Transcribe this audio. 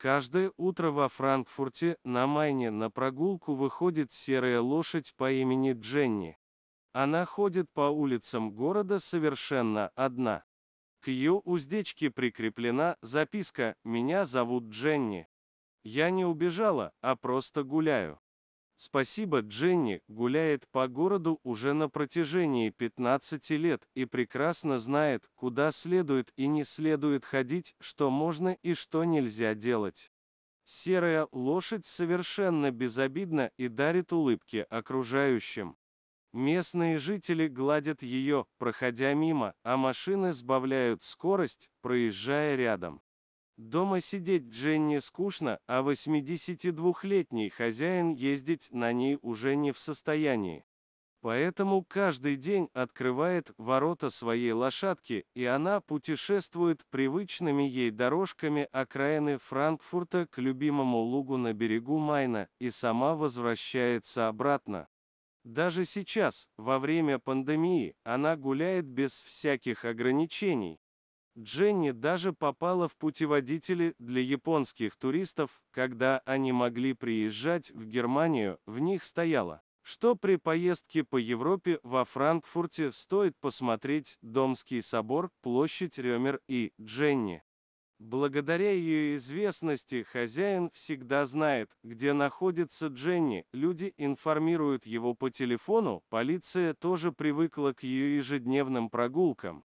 Каждое утро во Франкфурте на Майне на прогулку выходит серая лошадь по имени Дженни. Она ходит по улицам города совершенно одна. К ее уздечке прикреплена записка «Меня зовут Дженни». Я не убежала, а просто гуляю. Спасибо Дженни гуляет по городу уже на протяжении 15 лет и прекрасно знает, куда следует и не следует ходить, что можно и что нельзя делать. Серая лошадь совершенно безобидна и дарит улыбки окружающим. Местные жители гладят ее, проходя мимо, а машины сбавляют скорость, проезжая рядом. Дома сидеть Дженни скучно, а 82-летний хозяин ездить на ней уже не в состоянии. Поэтому каждый день открывает ворота своей лошадки, и она путешествует привычными ей дорожками окраины Франкфурта к любимому лугу на берегу Майна и сама возвращается обратно. Даже сейчас, во время пандемии, она гуляет без всяких ограничений, Дженни даже попала в путеводители для японских туристов, когда они могли приезжать в Германию, в них стояло, что при поездке по Европе во Франкфурте стоит посмотреть Домский собор, площадь Рёмер и Дженни. Благодаря ее известности хозяин всегда знает, где находится Дженни, люди информируют его по телефону, полиция тоже привыкла к ее ежедневным прогулкам,